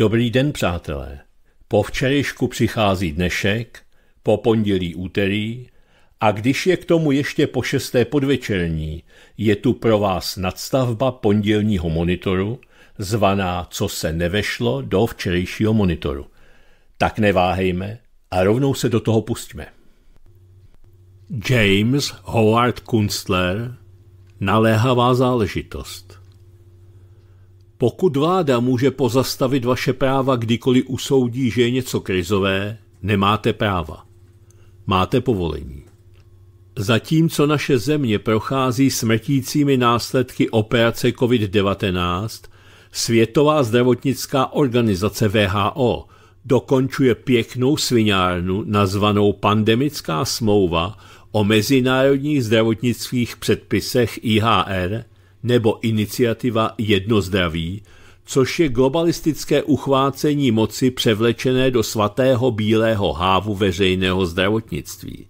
Dobrý den, přátelé. Po včerejšku přichází dnešek, po pondělí úterý a když je k tomu ještě po šesté podvečerní, je tu pro vás nadstavba pondělního monitoru, zvaná Co se nevešlo do včerejšího monitoru. Tak neváhejme a rovnou se do toho pustíme. James Howard Kunstler Naléhavá záležitost pokud vláda může pozastavit vaše práva kdykoliv usoudí, že je něco krizové, nemáte práva. Máte povolení. Zatímco naše země prochází smrtícími následky operace COVID-19, Světová zdravotnická organizace VHO dokončuje pěknou sviňárnu nazvanou Pandemická smlouva o mezinárodních zdravotnických předpisech IHR – nebo iniciativa jednozdraví, což je globalistické uchvácení moci převlečené do svatého bílého hávu veřejného zdravotnictví.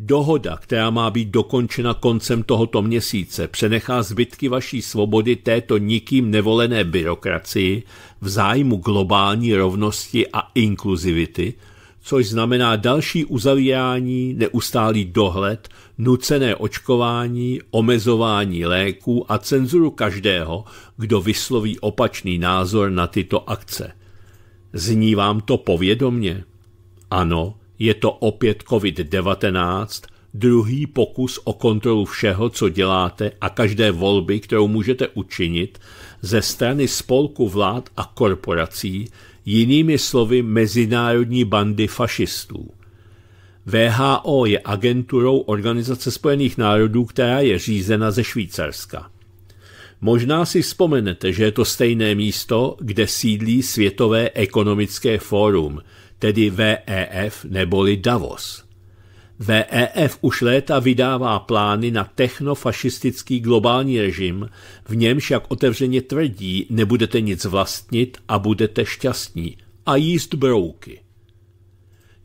Dohoda, která má být dokončena koncem tohoto měsíce, přenechá zbytky vaší svobody této nikým nevolené byrokracii v zájmu globální rovnosti a inkluzivity – což znamená další uzavírání, neustálý dohled, nucené očkování, omezování léků a cenzuru každého, kdo vysloví opačný názor na tyto akce. Zní vám to povědomně? Ano, je to opět COVID-19, druhý pokus o kontrolu všeho, co děláte a každé volby, kterou můžete učinit ze strany spolku vlád a korporací, jinými slovy mezinárodní bandy fašistů. VHO je agenturou Organizace spojených národů, která je řízena ze Švýcarska. Možná si vzpomenete, že je to stejné místo, kde sídlí Světové ekonomické fórum, tedy VEF neboli Davos. VEF už léta vydává plány na technofašistický globální režim, v němž, jak otevřeně tvrdí, nebudete nic vlastnit a budete šťastní a jíst brouky.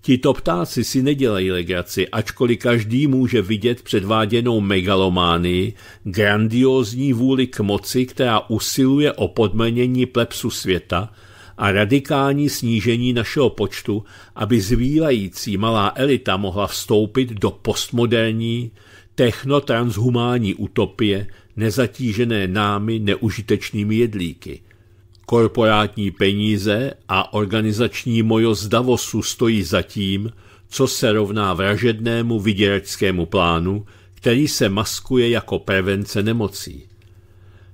Tito ptáci si nedělají legraci, ačkoliv každý může vidět předváděnou megalománii, grandiózní vůli k moci, která usiluje o podmenění plepsu světa – a radikální snížení našeho počtu, aby zvílající malá elita mohla vstoupit do postmoderní, technotranshumání utopie, nezatížené námi neužitečnými jedlíky. Korporátní peníze a organizační mojo z Davosu stojí za tím, co se rovná vražednému vyděračskému plánu, který se maskuje jako prevence nemocí.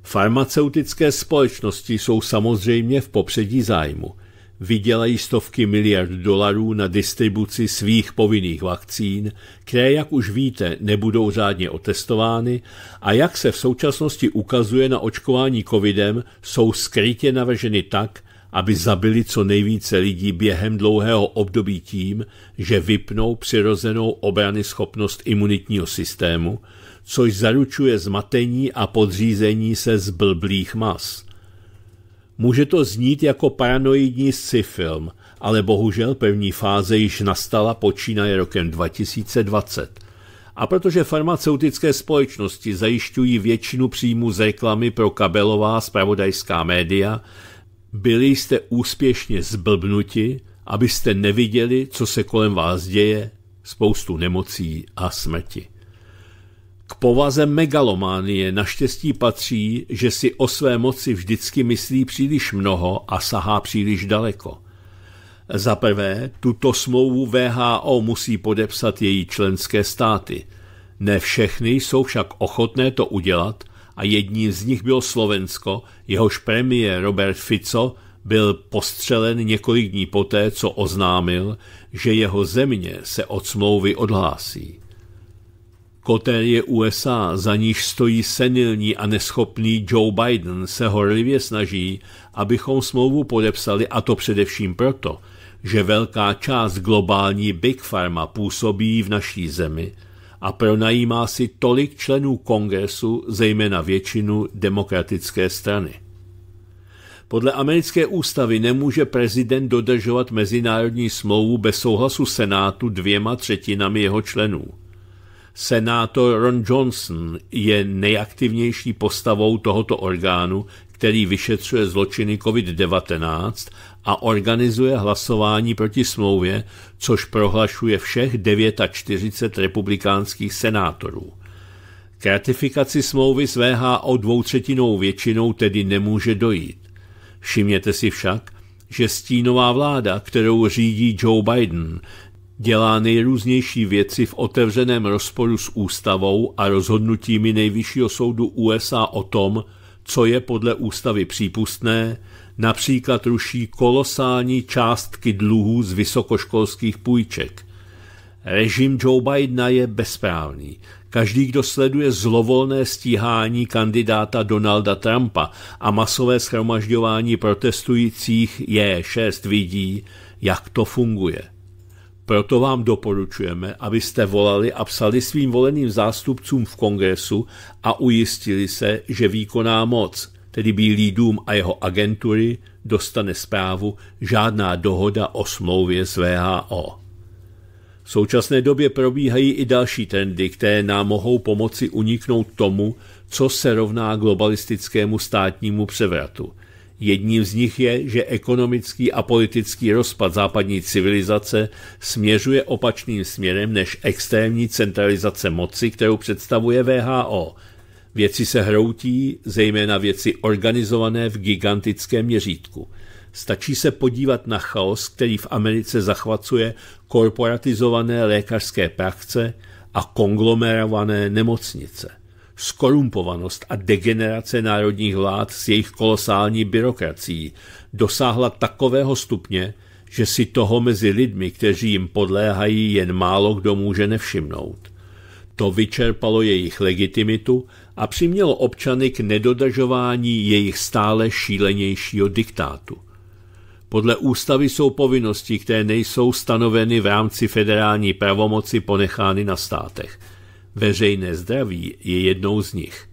Farmaceutické společnosti jsou samozřejmě v popředí zájmu. Vydělají stovky miliard dolarů na distribuci svých povinných vakcín, které, jak už víte, nebudou řádně otestovány a jak se v současnosti ukazuje na očkování covidem, jsou skrytě navrženy tak, aby zabili co nejvíce lidí během dlouhého období tím, že vypnou přirozenou obrany schopnost imunitního systému – což zaručuje zmatení a podřízení se blblých mas. Může to znít jako paranoidní sci film, ale bohužel první fáze již nastala počínaje rokem 2020. A protože farmaceutické společnosti zajišťují většinu příjmu z reklamy pro kabelová spravodajská média, byli jste úspěšně zblbnuti, abyste neviděli, co se kolem vás děje, spoustu nemocí a smrti. K povaze megalománie naštěstí patří, že si o své moci vždycky myslí příliš mnoho a sahá příliš daleko. Za prvé, tuto smlouvu VHO musí podepsat její členské státy. Ne všechny jsou však ochotné to udělat a jedním z nich bylo Slovensko, jehož premiér Robert Fico byl postřelen několik dní poté, co oznámil, že jeho země se od smlouvy odhlásí. Kotérie USA, za níž stojí senilní a neschopný Joe Biden, se horlivě snaží, abychom smlouvu podepsali a to především proto, že velká část globální Big Pharma působí v naší zemi a pronajímá si tolik členů kongresu, zejména většinu demokratické strany. Podle americké ústavy nemůže prezident dodržovat mezinárodní smlouvu bez souhlasu Senátu dvěma třetinami jeho členů – senátor Ron Johnson je nejaktivnější postavou tohoto orgánu, který vyšetřuje zločiny COVID-19 a organizuje hlasování proti smlouvě, což prohlašuje všech 49 republikánských senátorů. K ratifikaci smlouvy s VHO dvoutřetinou většinou tedy nemůže dojít. Všimněte si však, že stínová vláda, kterou řídí Joe Biden, dělá nejrůznější věci v otevřeném rozporu s ústavou a rozhodnutími Nejvyššího soudu USA o tom, co je podle ústavy přípustné, například ruší kolosální částky dluhů z vysokoškolských půjček. Režim Joe Bidena je bezprávný. Každý, kdo sleduje zlovolné stíhání kandidáta Donalda Trumpa a masové schromažďování protestujících je šest vidí, jak to funguje. Proto vám doporučujeme, abyste volali a psali svým voleným zástupcům v kongresu a ujistili se, že výkonná moc, tedy Bílý dům a jeho agentury, dostane zprávu žádná dohoda o smlouvě s VHO. V současné době probíhají i další trendy, které nám mohou pomoci uniknout tomu, co se rovná globalistickému státnímu převratu, Jedním z nich je, že ekonomický a politický rozpad západní civilizace směřuje opačným směrem než extrémní centralizace moci, kterou představuje VHO. Věci se hroutí, zejména věci organizované v gigantickém měřítku. Stačí se podívat na chaos, který v Americe zachvacuje korporatizované lékařské praxe a konglomerované nemocnice skorumpovanost a degenerace národních vlád s jejich kolosální byrokracií dosáhla takového stupně, že si toho mezi lidmi, kteří jim podléhají, jen málo kdo může nevšimnout. To vyčerpalo jejich legitimitu a přimělo občany k nedodržování jejich stále šílenějšího diktátu. Podle ústavy jsou povinnosti, které nejsou stanoveny v rámci federální pravomoci ponechány na státech – Veřejné zdraví je jednou z nich.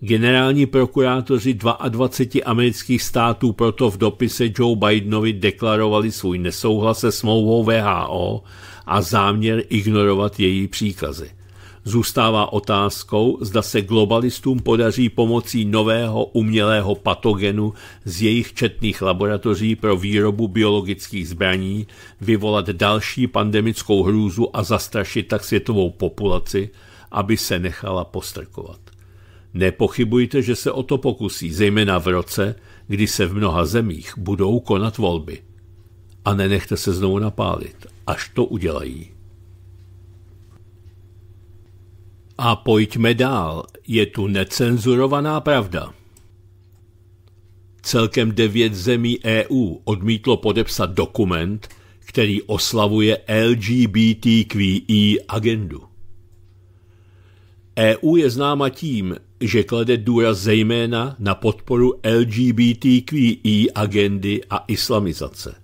Generální prokurátoři 22 amerických států proto v dopise Joe Bidenovi deklarovali svůj nesouhlas se smlouvou VHO a záměr ignorovat její příkazy. Zůstává otázkou, zda se globalistům podaří pomocí nového umělého patogenu z jejich četných laboratoří pro výrobu biologických zbraní vyvolat další pandemickou hrůzu a zastrašit tak světovou populaci – aby se nechala postrkovat. Nepochybujte, že se o to pokusí, zejména v roce, kdy se v mnoha zemích budou konat volby. A nenechte se znovu napálit, až to udělají. A pojďme dál, je tu necenzurovaná pravda. Celkem devět zemí EU odmítlo podepsat dokument, který oslavuje LGBTQI e agendu. EU je známa tím, že klade důraz zejména na podporu LGBTQI e agendy a islamizace.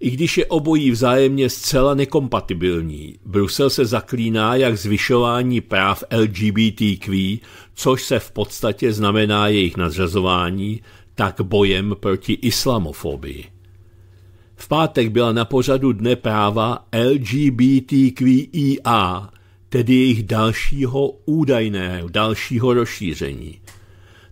I když je obojí vzájemně zcela nekompatibilní, Brusel se zaklíná jak zvyšování práv LGBTQ, e, což se v podstatě znamená jejich nadřazování, tak bojem proti islamofobii. V pátek byla na pořadu Dne práva LGBTQIA, e tedy jejich dalšího údajného, dalšího rozšíření.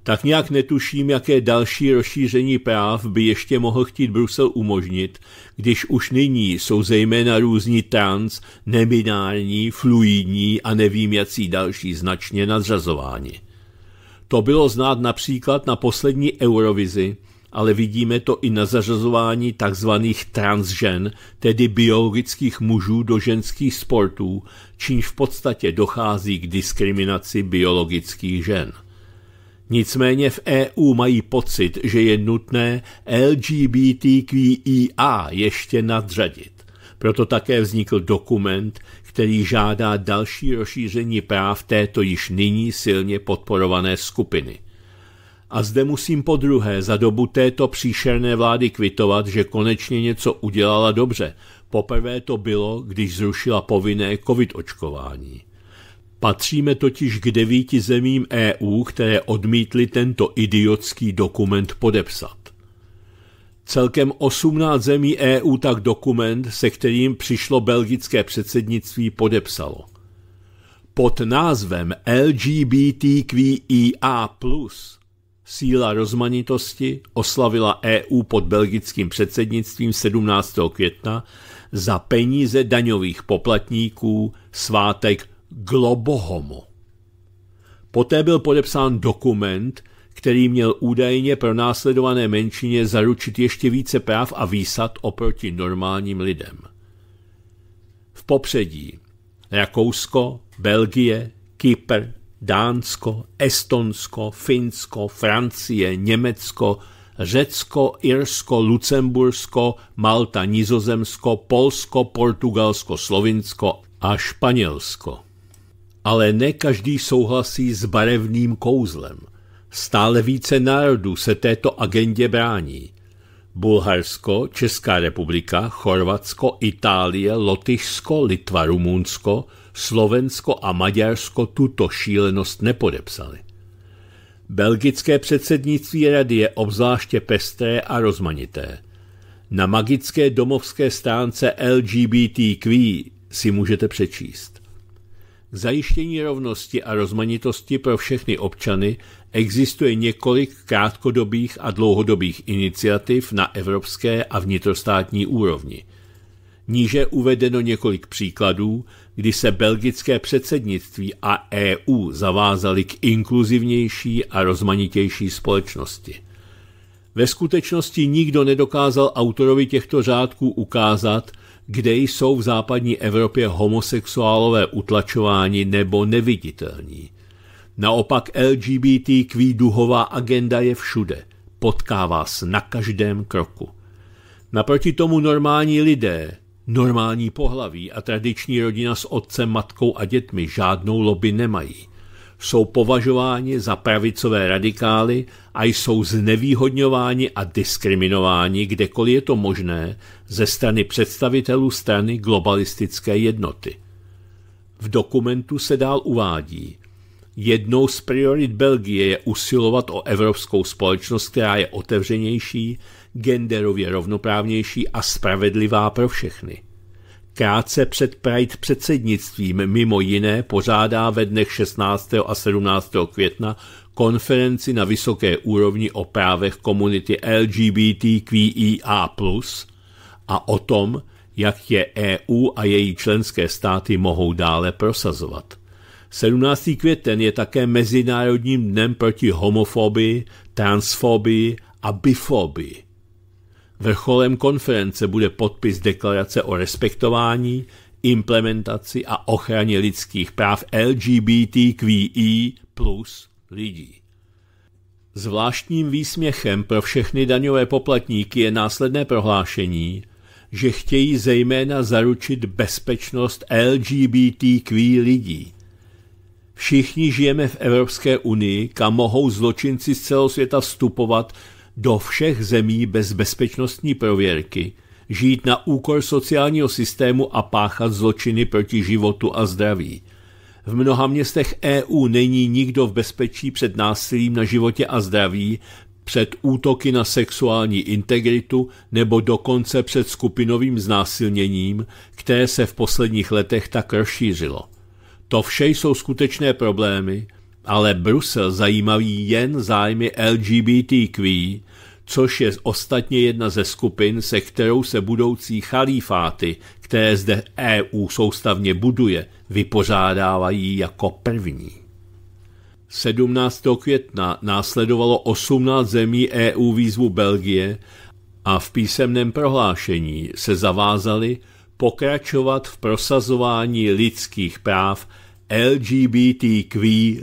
Tak nějak netuším, jaké další rozšíření práv by ještě mohl chtít Brusel umožnit, když už nyní jsou zejména různí trans, nebinární, fluidní a nevím jací další značně nadřazováni. To bylo znát například na poslední Eurovizi, ale vidíme to i na zařazování tzv. transžen, tedy biologických mužů do ženských sportů, čímž v podstatě dochází k diskriminaci biologických žen. Nicméně v EU mají pocit, že je nutné LGBTQIA e ještě nadřadit. Proto také vznikl dokument, který žádá další rozšíření práv této již nyní silně podporované skupiny. A zde musím po druhé za dobu této příšerné vlády kvitovat, že konečně něco udělala dobře. Poprvé to bylo, když zrušila povinné covid očkování. Patříme totiž k devíti zemím EU, které odmítly tento idiotský dokument podepsat. Celkem 18 zemí EU tak dokument, se kterým přišlo belgické předsednictví, podepsalo. Pod názvem LGBTQIA+, e Síla rozmanitosti oslavila EU pod belgickým předsednictvím 17. května za peníze daňových poplatníků svátek Globohomo. Poté byl podepsán dokument, který měl údajně pro následované menšině zaručit ještě více práv a výsad oproti normálním lidem. V popředí Rakousko, Belgie, Kypr, Dánsko, Estonsko, Finsko, Francie, Německo, Řecko, Irsko, Lucembursko, Malta, Nizozemsko, Polsko, Portugalsko, Slovinsko a Španělsko. Ale ne každý souhlasí s barevným kouzlem. Stále více národů se této agendě brání. Bulharsko, Česká republika, Chorvatsko, Itálie, Lotyšsko, Litva, Rumunsko – Slovensko a Maďarsko tuto šílenost nepodepsali. Belgické předsednictví rady je obzvláště pestré a rozmanité. Na magické domovské stránce LGBTQ si můžete přečíst. K zajištění rovnosti a rozmanitosti pro všechny občany existuje několik krátkodobých a dlouhodobých iniciativ na evropské a vnitrostátní úrovni. Níže uvedeno několik příkladů, kdy se belgické předsednictví a EU zavázali k inkluzivnější a rozmanitější společnosti. Ve skutečnosti nikdo nedokázal autorovi těchto řádků ukázat, kde jsou v západní Evropě homosexuálové utlačováni nebo neviditelní. Naopak LGBTQ duhová agenda je všude, potká vás na každém kroku. Naproti tomu normální lidé, Normální pohlaví a tradiční rodina s otcem, matkou a dětmi žádnou lobby nemají. Jsou považováni za pravicové radikály a jsou znevýhodňováni a diskriminováni, kdekoliv je to možné, ze strany představitelů strany globalistické jednoty. V dokumentu se dál uvádí, Jednou z priorit Belgie je usilovat o evropskou společnost, která je otevřenější, genderově rovnoprávnější a spravedlivá pro všechny. Krátce před Pride předsednictvím mimo jiné pořádá ve dnech 16. a 17. května konferenci na vysoké úrovni o právech komunity LGBTQIA+, e a o tom, jak je EU a její členské státy mohou dále prosazovat. 17. květen je také Mezinárodním dnem proti homofobii, transfobii a bifobii. Vrcholem konference bude podpis deklarace o respektování, implementaci a ochraně lidských práv LGBTQI e plus lidí. Zvláštním výsměchem pro všechny daňové poplatníky je následné prohlášení, že chtějí zejména zaručit bezpečnost LGBTQ e lidí. Všichni žijeme v Evropské unii, kam mohou zločinci z celého světa vstupovat do všech zemí bez bezpečnostní prověrky, žít na úkor sociálního systému a páchat zločiny proti životu a zdraví. V mnoha městech EU není nikdo v bezpečí před násilím na životě a zdraví, před útoky na sexuální integritu nebo dokonce před skupinovým znásilněním, které se v posledních letech tak rozšířilo. To vše jsou skutečné problémy, ale Brusel zajímaví jen zájmy LGBTQ, což je ostatně jedna ze skupin, se kterou se budoucí chalífáty, které zde EU soustavně buduje, vypořádávají jako první. 17. května následovalo 18 zemí EU výzvu Belgie a v písemném prohlášení se zavázali pokračovat v prosazování lidských práv LGBTQ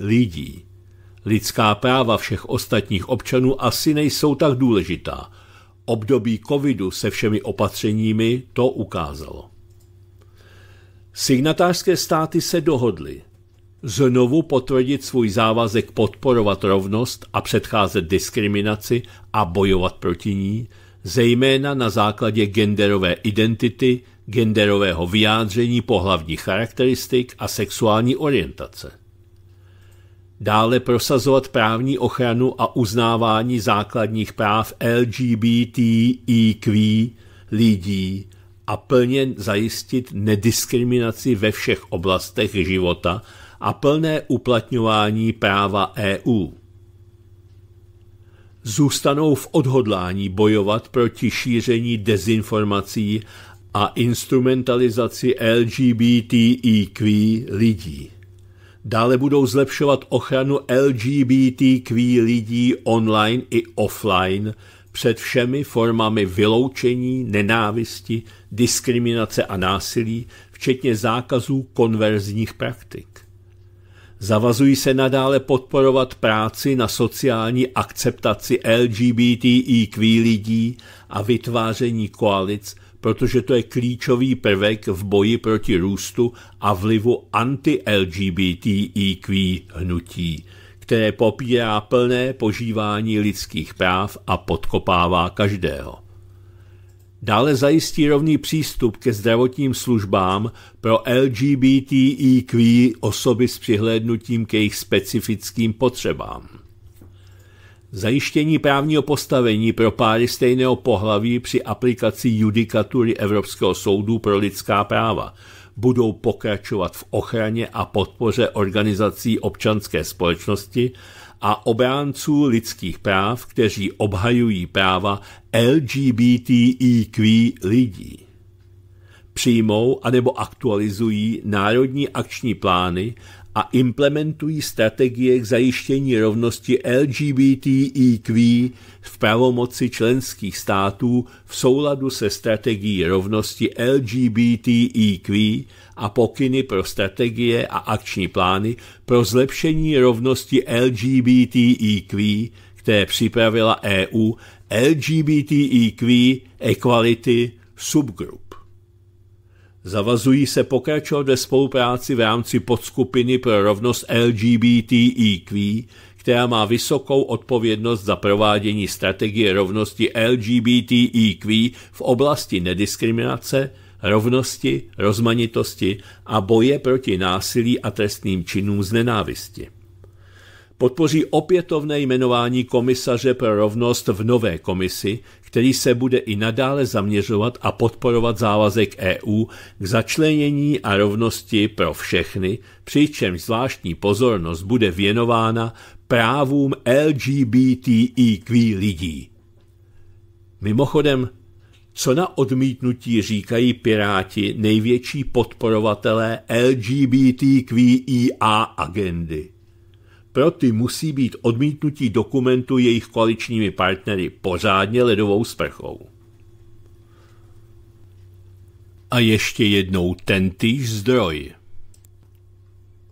lidí. Lidská práva všech ostatních občanů asi nejsou tak důležitá. Období covidu se všemi opatřeními to ukázalo. Signatářské státy se dohodly znovu potvrdit svůj závazek podporovat rovnost a předcházet diskriminaci a bojovat proti ní, zejména na základě genderové identity, genderového vyjádření pohlavních charakteristik a sexuální orientace. Dále prosazovat právní ochranu a uznávání základních práv LGBTIQ e lidí a plně zajistit nediskriminaci ve všech oblastech života a plné uplatňování práva EU zůstanou v odhodlání bojovat proti šíření dezinformací a instrumentalizaci LGBTIQ lidí. Dále budou zlepšovat ochranu LGBTQ lidí online i offline před všemi formami vyloučení, nenávisti, diskriminace a násilí, včetně zákazů konverzních praktik. Zavazují se nadále podporovat práci na sociální akceptaci LGBTIQ lidí a vytváření koalic protože to je klíčový prvek v boji proti růstu a vlivu anti-LGBTIQ hnutí, které popírá plné požívání lidských práv a podkopává každého. Dále zajistí rovný přístup ke zdravotním službám pro LGBTIQ osoby s přihlédnutím ke jejich specifickým potřebám. Zajištění právního postavení pro páry stejného pohlaví při aplikaci judikatury Evropského soudu pro lidská práva budou pokračovat v ochraně a podpoře organizací občanské společnosti a obránců lidských práv, kteří obhajují práva LGBTIQ e lidí. Přijmou anebo aktualizují národní akční plány a implementují strategie k zajištění rovnosti LGBTIQ e v pravomoci členských států v souladu se strategií rovnosti LGBTIQ e a pokyny pro strategie a akční plány pro zlepšení rovnosti LGBTIQ, e které připravila EU LGBTIQ Equality Subgroup. Zavazují se pokračovat ve spolupráci v rámci podskupiny pro rovnost LGBTIQ, e která má vysokou odpovědnost za provádění strategie rovnosti LGBTIQ e v oblasti nediskriminace, rovnosti, rozmanitosti a boje proti násilí a trestným činům z nenávisti. Podpoří opětovné jmenování komisaře pro rovnost v nové komisi, který se bude i nadále zaměřovat a podporovat závazek EU k začlenění a rovnosti pro všechny, přičemž zvláštní pozornost bude věnována právům LGBTIQ e lidí. Mimochodem, co na odmítnutí říkají piráti největší podporovatelé LGBTQIA e agendy? pro ty musí být odmítnutí dokumentu jejich koaličními partnery pořádně ledovou sprchou. A ještě jednou tentýž zdroj.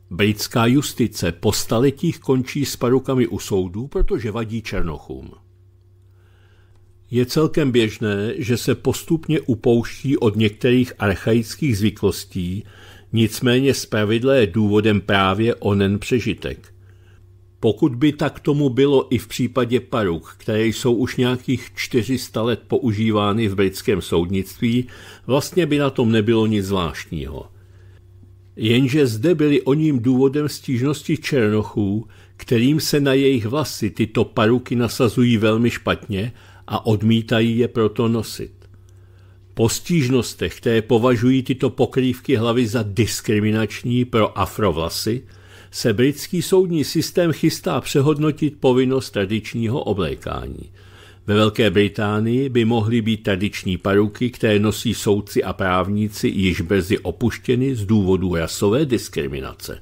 Britská justice po staletích končí s parukami u soudů, protože vadí černochům. Je celkem běžné, že se postupně upouští od některých archaických zvyklostí, nicméně zpravidla je důvodem právě onen přežitek. Pokud by tak tomu bylo i v případě paruk, které jsou už nějakých 400 let používány v britském soudnictví, vlastně by na tom nebylo nic zvláštního. Jenže zde byly o ním důvodem stížnosti Černochů, kterým se na jejich vlasy tyto paruky nasazují velmi špatně a odmítají je proto nosit. Po stížnostech, které považují tyto pokrývky hlavy za diskriminační pro afrovlasy, se britský soudní systém chystá přehodnotit povinnost tradičního oblékání. Ve Velké Británii by mohly být tradiční paruky, které nosí soudci a právníci, již brzy opuštěny z důvodu rasové diskriminace.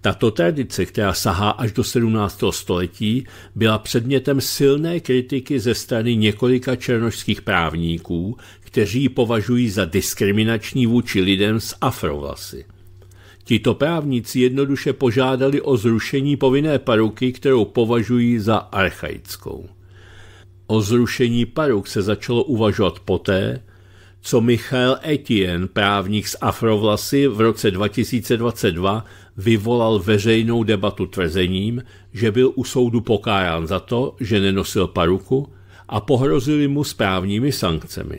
Tato tradice, která sahá až do 17. století, byla předmětem silné kritiky ze strany několika černožských právníků, kteří ji považují za diskriminační vůči lidem s afrovlasy. Tito právníci jednoduše požádali o zrušení povinné paruky, kterou považují za archaickou. O zrušení paruk se začalo uvažovat poté, co Michael Etienne, právník z Afrovlasy, v roce 2022 vyvolal veřejnou debatu tvrzením, že byl u soudu pokárán za to, že nenosil paruku a pohrozili mu správními sankcemi.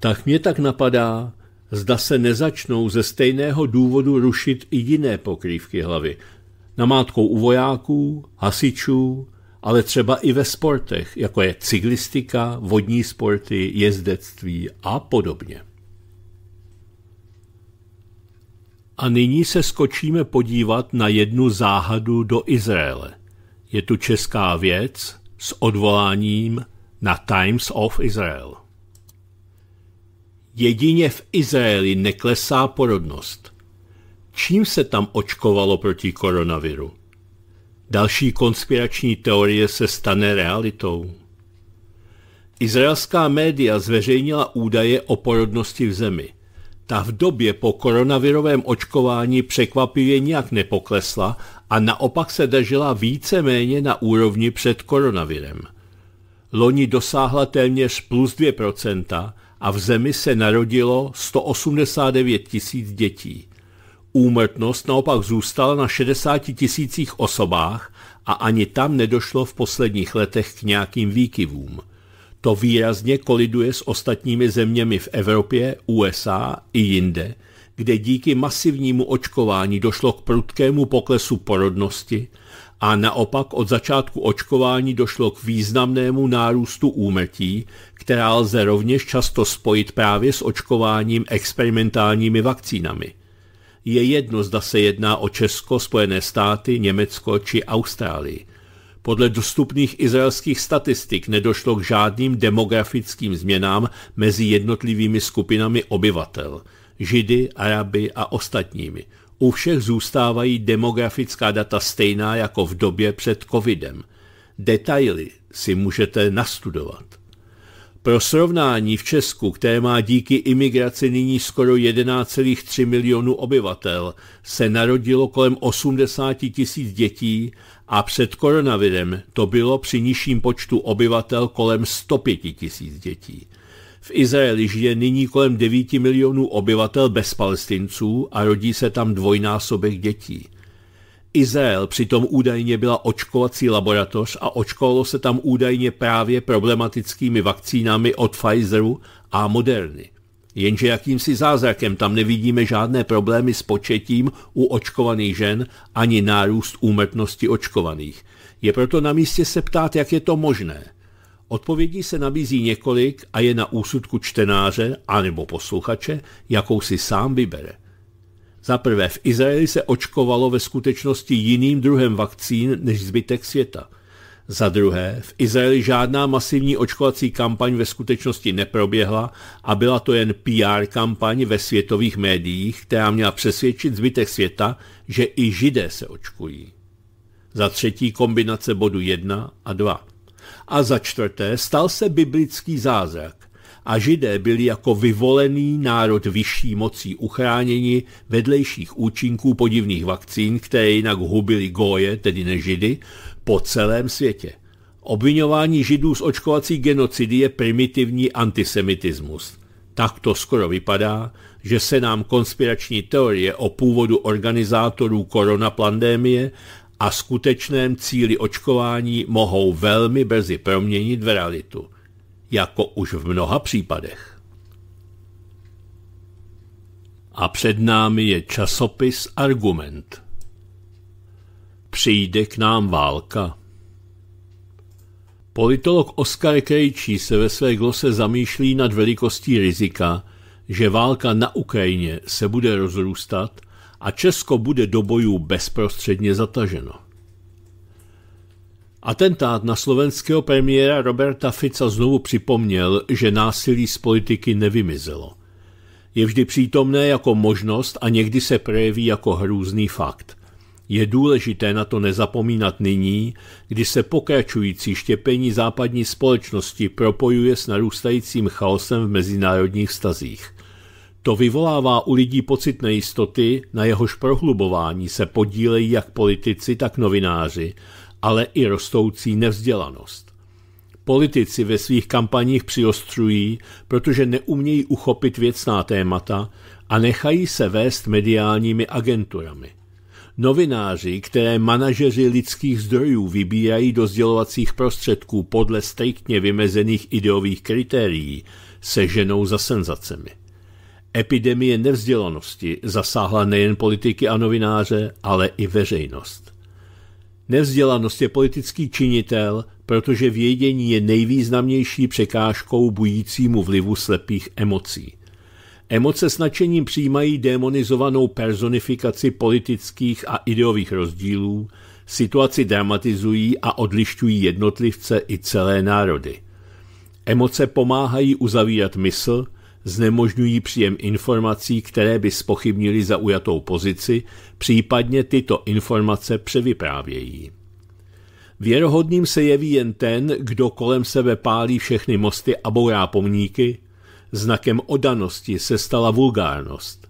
Tak mě tak napadá, zda se nezačnou ze stejného důvodu rušit i jiné pokrývky hlavy. Namátkou u vojáků, hasičů, ale třeba i ve sportech, jako je cyklistika, vodní sporty, jezdectví a podobně. A nyní se skočíme podívat na jednu záhadu do Izraele. Je tu česká věc s odvoláním na Times of Israel. Jedině v Izraeli neklesá porodnost. Čím se tam očkovalo proti koronaviru? Další konspirační teorie se stane realitou. Izraelská média zveřejnila údaje o porodnosti v zemi. Ta v době po koronavirovém očkování překvapivě nijak nepoklesla a naopak se držela více-méně na úrovni před koronavirem. Loni dosáhla téměř plus 2%, a v zemi se narodilo 189 tisíc dětí. Úmrtnost naopak zůstala na 60 tisících osobách a ani tam nedošlo v posledních letech k nějakým výkyvům. To výrazně koliduje s ostatními zeměmi v Evropě, USA i jinde, kde díky masivnímu očkování došlo k prudkému poklesu porodnosti, a naopak od začátku očkování došlo k významnému nárůstu úmrtí, která lze rovněž často spojit právě s očkováním experimentálními vakcínami. Je jedno, zda se jedná o Česko, Spojené státy, Německo či Austrálii. Podle dostupných izraelských statistik nedošlo k žádným demografickým změnám mezi jednotlivými skupinami obyvatel, židy, araby a ostatními – u všech zůstávají demografická data stejná jako v době před covidem. Detaily si můžete nastudovat. Pro srovnání v Česku, které má díky imigraci nyní skoro 11,3 milionů obyvatel, se narodilo kolem 80 tisíc dětí a před koronavirem to bylo při nižším počtu obyvatel kolem 105 tisíc dětí. V Izraeli žije nyní kolem 9 milionů obyvatel bez palestinců a rodí se tam dvojnásobek dětí. Izrael přitom údajně byla očkovací laboratoř a očkovalo se tam údajně právě problematickými vakcínami od Pfizeru a Moderny. Jenže jakýmsi zázrakem tam nevidíme žádné problémy s početím u očkovaných žen ani nárůst úmrtnosti očkovaných. Je proto na místě se ptát, jak je to možné – Odpovědí se nabízí několik a je na úsudku čtenáře anebo posluchače, jakou si sám vybere. Za prvé, v Izraeli se očkovalo ve skutečnosti jiným druhem vakcín než zbytek světa. Za druhé, v Izraeli žádná masivní očkovací kampaň ve skutečnosti neproběhla a byla to jen PR kampaň ve světových médiích, která měla přesvědčit zbytek světa, že i židé se očkují. Za třetí kombinace bodu 1 a 2. A za čtvrté, stal se biblický zázrak a židé byli jako vyvolený národ vyšší mocí uchráněni vedlejších účinků podivných vakcín, které jinak hubily goje, tedy nežidy, po celém světě. Obvinování židů z očkovací genocidy je primitivní antisemitismus. Tak to skoro vypadá, že se nám konspirační teorie o původu organizátorů koronapandémie a skutečném cíli očkování mohou velmi brzy proměnit v realitu, jako už v mnoha případech. A před námi je časopis Argument. Přijde k nám válka. Politolog Oskar Krejčí se ve své glose zamýšlí nad velikostí rizika, že válka na Ukrajině se bude rozrůstat – a Česko bude do bojů bezprostředně zataženo. Atentát na slovenského premiéra Roberta Fica znovu připomněl, že násilí z politiky nevymizelo. Je vždy přítomné jako možnost a někdy se projeví jako hrůzný fakt. Je důležité na to nezapomínat nyní, kdy se pokračující štěpení západní společnosti propojuje s narůstajícím chaosem v mezinárodních stazích. To vyvolává u lidí pocit nejistoty, na jehož prohlubování se podílejí jak politici, tak novináři, ale i rostoucí nevzdělanost. Politici ve svých kampaních přiostřují, protože neumějí uchopit věcná témata a nechají se vést mediálními agenturami. Novináři, které manažeři lidských zdrojů vybírají do sdělovacích prostředků podle striktně vymezených ideových kritérií, se ženou za senzacemi. Epidemie nevzdělanosti zasáhla nejen politiky a novináře, ale i veřejnost. Nevzdělanost je politický činitel, protože vědění je nejvýznamnější překážkou bujícímu vlivu slepých emocí. Emoce s nadšením přijímají demonizovanou personifikaci politických a ideových rozdílů, situaci dramatizují a odlišťují jednotlivce i celé národy. Emoce pomáhají uzavírat mysl, znemožňují příjem informací, které by spochybnili zaujatou pozici, případně tyto informace převyprávějí. Věrohodným se jeví jen ten, kdo kolem sebe pálí všechny mosty a bourá pomníky, znakem odanosti se stala vulgárnost.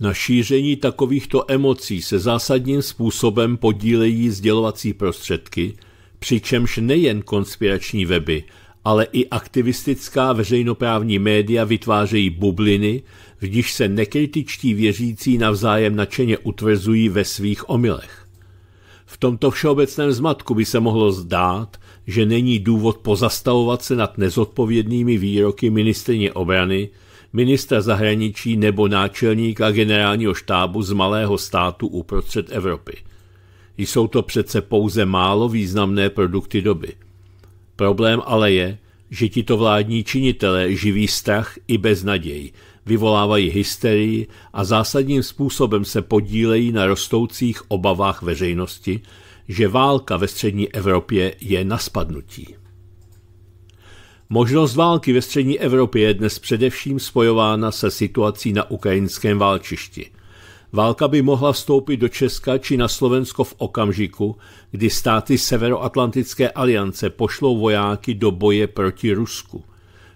Na šíření takovýchto emocí se zásadním způsobem podílejí sdělovací prostředky, přičemž nejen konspirační weby, ale i aktivistická veřejnoprávní média vytvářejí bubliny, v níž se nekritičtí věřící navzájem nadšeně utvrzují ve svých omylech. V tomto všeobecném zmatku by se mohlo zdát, že není důvod pozastavovat se nad nezodpovědnými výroky ministrině obrany, ministra zahraničí nebo náčelníka generálního štábu z malého státu uprostřed Evropy. Jsou to přece pouze málo významné produkty doby – Problém ale je, že tito vládní činitelé živí strach i beznaděj, vyvolávají hysterii a zásadním způsobem se podílejí na rostoucích obavách veřejnosti, že válka ve střední Evropě je na spadnutí. Možnost války ve střední Evropě je dnes především spojována se situací na ukrajinském válčišti – Válka by mohla vstoupit do Česka či na Slovensko v okamžiku, kdy státy Severoatlantické aliance pošlou vojáky do boje proti Rusku.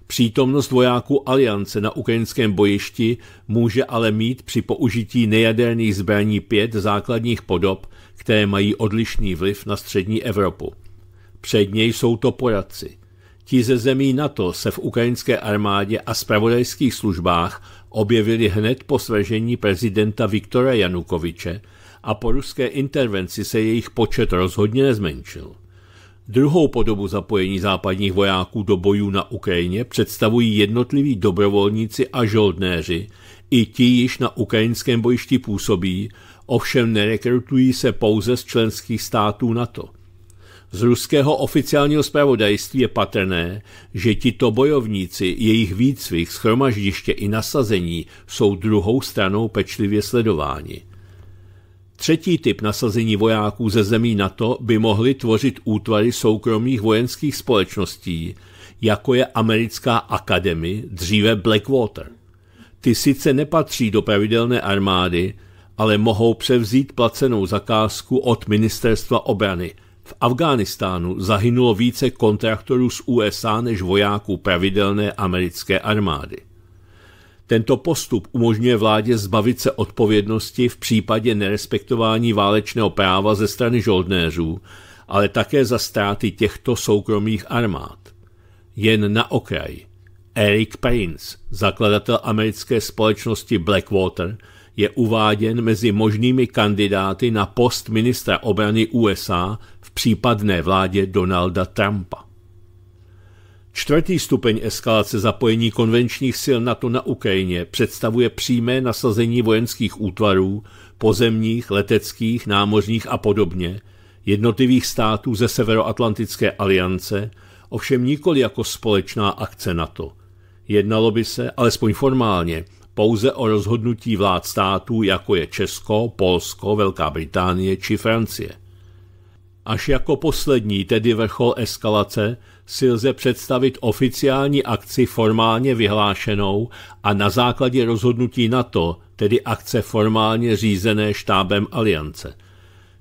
Přítomnost vojáků aliance na ukrajinském bojišti může ale mít při použití nejaderných zbraní pět základních podob, které mají odlišný vliv na střední Evropu. Před něj jsou to poradci. Ti ze zemí NATO se v ukrajinské armádě a spravodajských službách Objevili hned po svržení prezidenta Viktora Janukoviče a po ruské intervenci se jejich počet rozhodně nezmenšil. Druhou podobu zapojení západních vojáků do bojů na Ukrajině představují jednotliví dobrovolníci a žoldnéři, i ti již na ukrajinském bojišti působí, ovšem nerekrutují se pouze z členských států NATO – z ruského oficiálního zpravodajství je patrné, že tito bojovníci, jejich výcvik, schromaždiště i nasazení jsou druhou stranou pečlivě sledováni. Třetí typ nasazení vojáků ze zemí NATO by mohly tvořit útvary soukromých vojenských společností, jako je americká Academy, dříve Blackwater. Ty sice nepatří do pravidelné armády, ale mohou převzít placenou zakázku od ministerstva obrany – v Afghánistánu zahynulo více kontraktorů z USA než vojáků pravidelné americké armády. Tento postup umožňuje vládě zbavit se odpovědnosti v případě nerespektování válečného práva ze strany žoldnéřů, ale také za ztráty těchto soukromých armád. Jen na okraj. Eric Prince, zakladatel americké společnosti Blackwater, je uváděn mezi možnými kandidáty na post ministra obrany USA případné vládě Donalda Trumpa. Čtvrtý stupeň eskalace zapojení konvenčních sil NATO na Ukrajině představuje přímé nasazení vojenských útvarů, pozemních, leteckých, námořních a podobně, jednotlivých států ze Severoatlantické aliance, ovšem nikoli jako společná akce NATO. Jednalo by se, alespoň formálně, pouze o rozhodnutí vlád států, jako je Česko, Polsko, Velká Británie či Francie. Až jako poslední, tedy vrchol eskalace, si lze představit oficiální akci formálně vyhlášenou a na základě rozhodnutí NATO, tedy akce formálně řízené štábem aliance.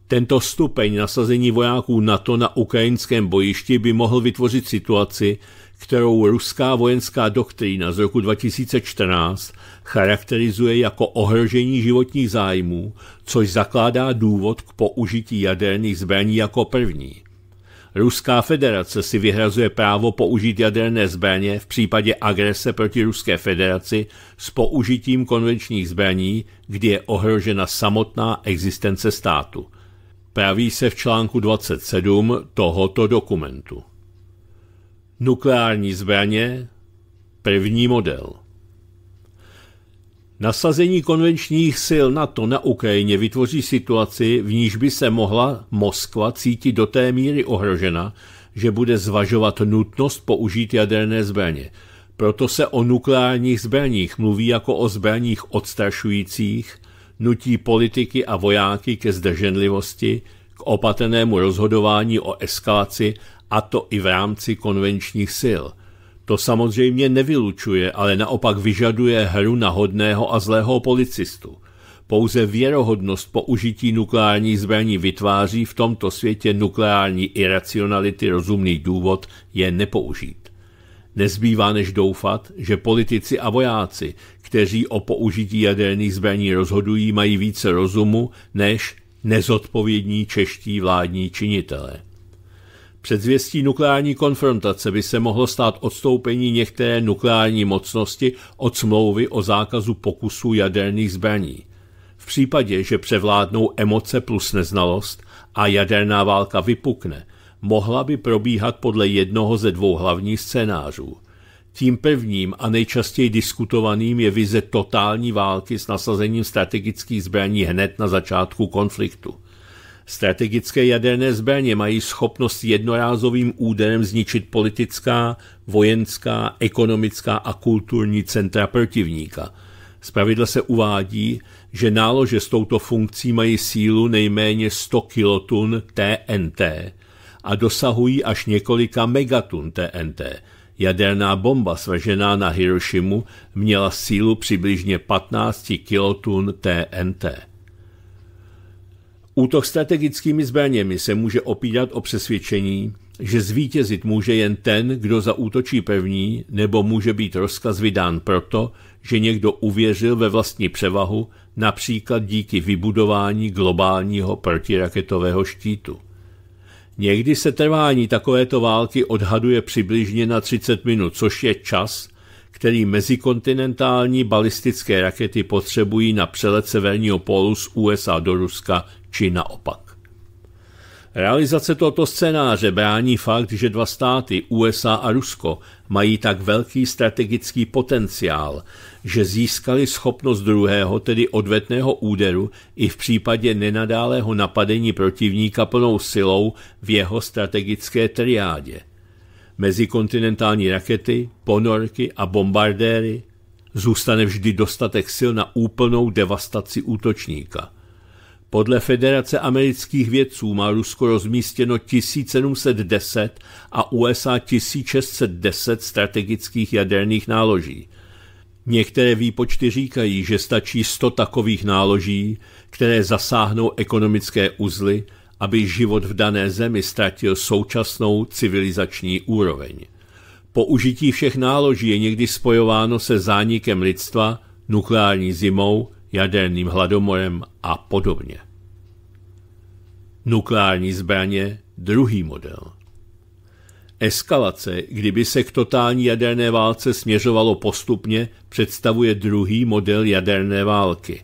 Tento stupeň nasazení vojáků NATO na ukrajinském bojišti by mohl vytvořit situaci, kterou ruská vojenská doktrína z roku 2014 charakterizuje jako ohrožení životních zájmů, což zakládá důvod k použití jaderných zbraní jako první. Ruská federace si vyhrazuje právo použít jaderné zbraně v případě agrese proti Ruské federaci s použitím konvenčních zbraní, kdy je ohrožena samotná existence státu. Praví se v článku 27 tohoto dokumentu. Nukleární zbraně, první model. Nasazení konvenčních sil NATO na Ukrajině vytvoří situaci, v níž by se mohla Moskva cítit do té míry ohrožena, že bude zvažovat nutnost použít jaderné zbraně. Proto se o nukleárních zbraních mluví jako o zbraních odstrašujících, nutí politiky a vojáky ke zdrženlivosti, k opatrnému rozhodování o eskalaci a to i v rámci konvenčních sil. To samozřejmě nevylučuje, ale naopak vyžaduje hru na hodného a zlého policistu. Pouze věrohodnost použití nukleární zbraní vytváří v tomto světě nukleární iracionality rozumný důvod je nepoužít. Nezbývá než doufat, že politici a vojáci, kteří o použití jaderných zbraní rozhodují, mají více rozumu než nezodpovědní čeští vládní činitelé zvěstí nukleární konfrontace by se mohlo stát odstoupení některé nukleární mocnosti od smlouvy o zákazu pokusů jaderných zbraní. V případě, že převládnou emoce plus neznalost a jaderná válka vypukne, mohla by probíhat podle jednoho ze dvou hlavních scénářů. Tím prvním a nejčastěji diskutovaným je vize totální války s nasazením strategických zbraní hned na začátku konfliktu – Strategické jaderné zbraně mají schopnost jednorázovým úderem zničit politická, vojenská, ekonomická a kulturní centra protivníka. Zpravidla se uvádí, že nálože s touto funkcí mají sílu nejméně 100 kilotun TNT a dosahují až několika megatun TNT. Jaderná bomba svržená na Hirošimu měla sílu přibližně 15 kilotun TNT. Útok strategickými zbraněmi se může opírat o přesvědčení, že zvítězit může jen ten, kdo zaútočí první, nebo může být rozkaz vydán proto, že někdo uvěřil ve vlastní převahu, například díky vybudování globálního protiraketového štítu. Někdy se trvání takovéto války odhaduje přibližně na 30 minut, což je čas, který mezikontinentální balistické rakety potřebují na přelet severního polu z USA do Ruska či naopak. Realizace tohoto scénáře brání fakt, že dva státy, USA a Rusko, mají tak velký strategický potenciál, že získali schopnost druhého, tedy odvetného úderu, i v případě nenadálého napadení protivníka plnou silou v jeho strategické triádě. Mezikontinentální rakety, ponorky a bombardéry zůstane vždy dostatek sil na úplnou devastaci útočníka – podle Federace amerických vědců má Rusko rozmístěno 1710 a USA 1610 strategických jaderných náloží. Některé výpočty říkají, že stačí 100 takových náloží, které zasáhnou ekonomické uzly, aby život v dané zemi ztratil současnou civilizační úroveň. Použití všech náloží je někdy spojováno se zánikem lidstva, nukleární zimou jaderným hladomorem a podobně. Nukleární zbraně, druhý model. Eskalace, kdyby se k totální jaderné válce směřovalo postupně, představuje druhý model jaderné války.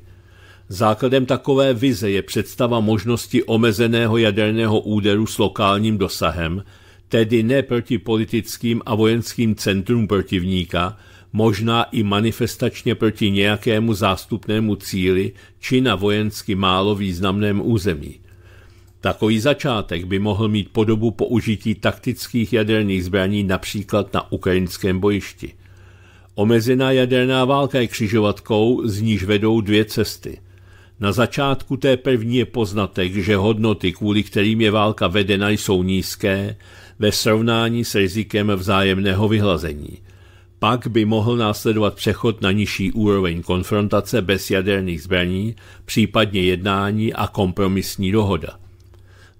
Základem takové vize je představa možnosti omezeného jaderného úderu s lokálním dosahem, tedy ne proti politickým a vojenským centrum protivníka, možná i manifestačně proti nějakému zástupnému cíli či na vojensky málo významném území. Takový začátek by mohl mít podobu použití taktických jaderných zbraní například na ukrajinském bojišti. Omezená jaderná válka je křižovatkou, z níž vedou dvě cesty. Na začátku té první je poznatek, že hodnoty, kvůli kterým je válka vedena, jsou nízké ve srovnání s rizikem vzájemného vyhlazení – pak by mohl následovat přechod na nižší úroveň konfrontace bez jaderných zbraní, případně jednání a kompromisní dohoda.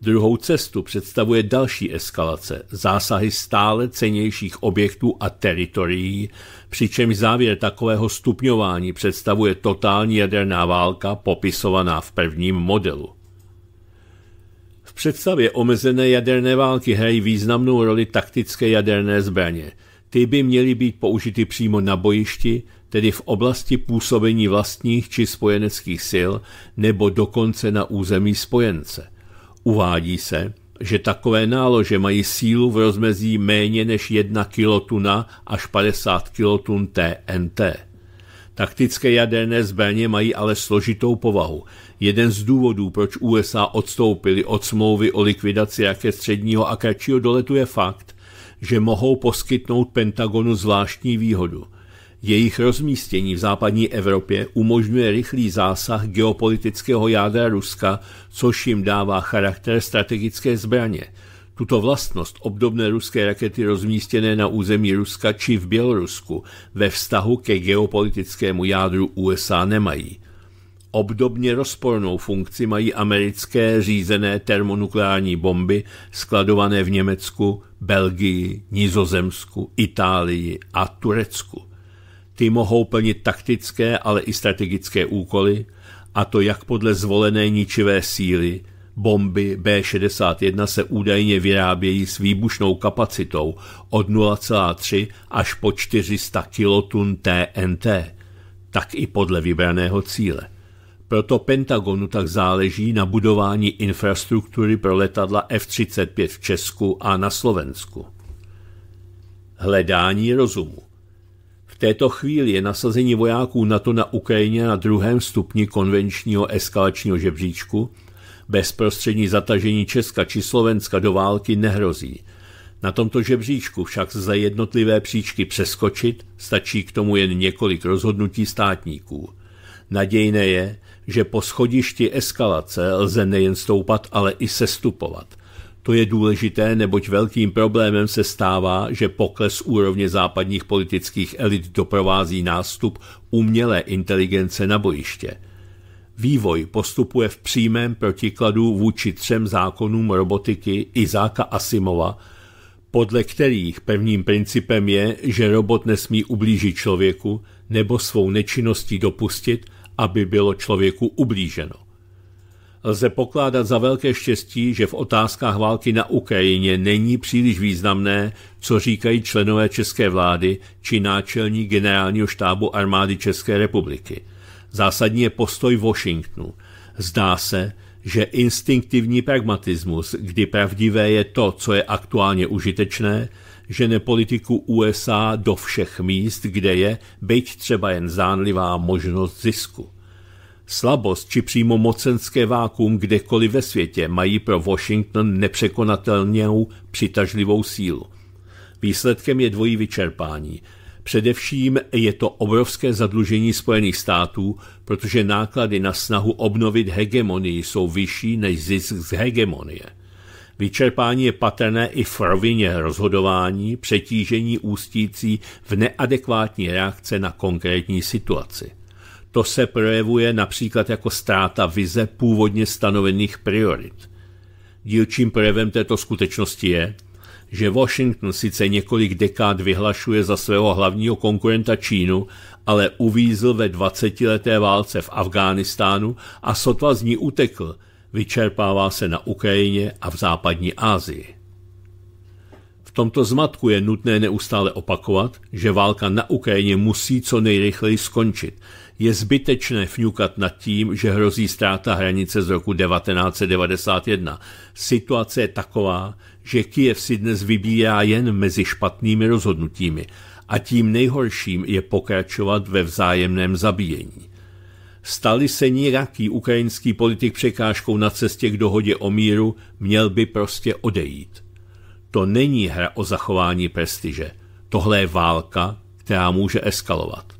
Druhou cestu představuje další eskalace, zásahy stále cenějších objektů a teritorií, přičemž závěr takového stupňování představuje totální jaderná válka popisovaná v prvním modelu. V představě omezené jaderné války hrají významnou roli taktické jaderné zbraně – ty by měly být použity přímo na bojišti, tedy v oblasti působení vlastních či spojeneckých sil nebo dokonce na území spojence. Uvádí se, že takové nálože mají sílu v rozmezí méně než 1 kilotuna až 50 kilotun TNT. Taktické jaderné zbraně mají ale složitou povahu. Jeden z důvodů, proč USA odstoupili od smlouvy o likvidaci raket středního a kratšího doletu je fakt, že mohou poskytnout Pentagonu zvláštní výhodu. Jejich rozmístění v západní Evropě umožňuje rychlý zásah geopolitického jádra Ruska, což jim dává charakter strategické zbraně. Tuto vlastnost obdobné ruské rakety rozmístěné na území Ruska či v Bělorusku ve vztahu ke geopolitickému jádru USA nemají. Obdobně rozpornou funkci mají americké řízené termonukleární bomby skladované v Německu, Belgii, Nizozemsku, Itálii a Turecku. Ty mohou plnit taktické, ale i strategické úkoly, a to jak podle zvolené ničivé síly, bomby B61 se údajně vyrábějí s výbušnou kapacitou od 0,3 až po 400 kilotun TNT, tak i podle vybraného cíle. Proto Pentagonu tak záleží na budování infrastruktury pro letadla F-35 v Česku a na Slovensku. Hledání rozumu v této chvíli je nasazení vojáků NATO na Ukrajině na druhém stupni konvenčního eskalačního žebříčku. Bezprostřední zatažení Česka či Slovenska do války nehrozí. Na tomto žebříčku však za jednotlivé příčky přeskočit stačí k tomu jen několik rozhodnutí státníků. Nadějné je, že po schodišti eskalace lze nejen stoupat, ale i sestupovat. To je důležité, neboť velkým problémem se stává, že pokles úrovně západních politických elit doprovází nástup umělé inteligence na bojiště. Vývoj postupuje v přímém protikladu vůči třem zákonům robotiky Izáka Asimova, podle kterých pevným principem je, že robot nesmí ublížit člověku nebo svou nečinností dopustit, aby bylo člověku ublíženo. Lze pokládat za velké štěstí, že v otázkách války na Ukrajině není příliš významné, co říkají členové české vlády či náčelní generálního štábu armády České republiky. Zásadní je postoj Washingtonu. Zdá se, že instinktivní pragmatismus, kdy pravdivé je to, co je aktuálně užitečné, že politiku USA do všech míst, kde je, byť třeba jen zánlivá možnost zisku. Slabost či přímo mocenské vákum kdekoliv ve světě mají pro Washington nepřekonatelnou přitažlivou sílu. Výsledkem je dvojí vyčerpání. Především je to obrovské zadlužení Spojených států, protože náklady na snahu obnovit hegemonii jsou vyšší než zisk z hegemonie. Vyčerpání je patrné i v rovině rozhodování, přetížení ústící v neadekvátní reakce na konkrétní situaci. To se projevuje například jako ztráta vize původně stanovených priorit. Dílčím projevem této skutečnosti je, že Washington sice několik dekád vyhlašuje za svého hlavního konkurenta Čínu, ale uvízl ve 20-leté válce v Afghánistánu a sotva z ní utekl, vyčerpává se na Ukrajině a v západní Asii. V tomto zmatku je nutné neustále opakovat, že válka na Ukrajině musí co nejrychleji skončit. Je zbytečné fňukat nad tím, že hrozí ztráta hranice z roku 1991. Situace je taková, že Kiev si dnes vybírá jen mezi špatnými rozhodnutími a tím nejhorším je pokračovat ve vzájemném zabíjení. Stali se nějaký ukrajinský politik překážkou na cestě k dohodě o míru, měl by prostě odejít. To není hra o zachování prestiže. Tohle je válka, která může eskalovat.